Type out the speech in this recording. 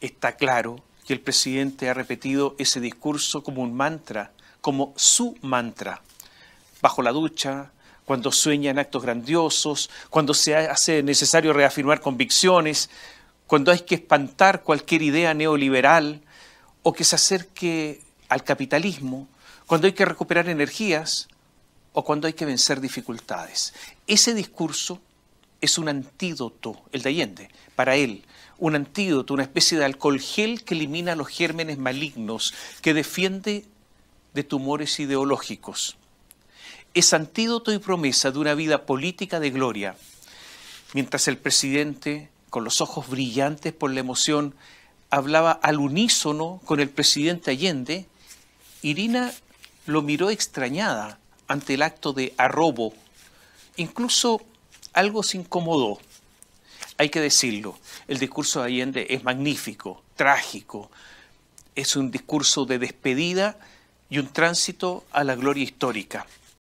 Está claro que el presidente ha repetido ese discurso como un mantra, como su mantra. Bajo la ducha, cuando en actos grandiosos, cuando se hace necesario reafirmar convicciones, cuando hay que espantar cualquier idea neoliberal o que se acerque al capitalismo, cuando hay que recuperar energías o cuando hay que vencer dificultades. Ese discurso es un antídoto, el de Allende, para él, un antídoto, una especie de alcohol gel que elimina los gérmenes malignos, que defiende de tumores ideológicos. Es antídoto y promesa de una vida política de gloria. Mientras el presidente, con los ojos brillantes por la emoción, hablaba al unísono con el presidente Allende, Irina lo miró extrañada ante el acto de arrobo. Incluso algo se incomodó. Hay que decirlo, el discurso de Allende es magnífico, trágico, es un discurso de despedida y un tránsito a la gloria histórica.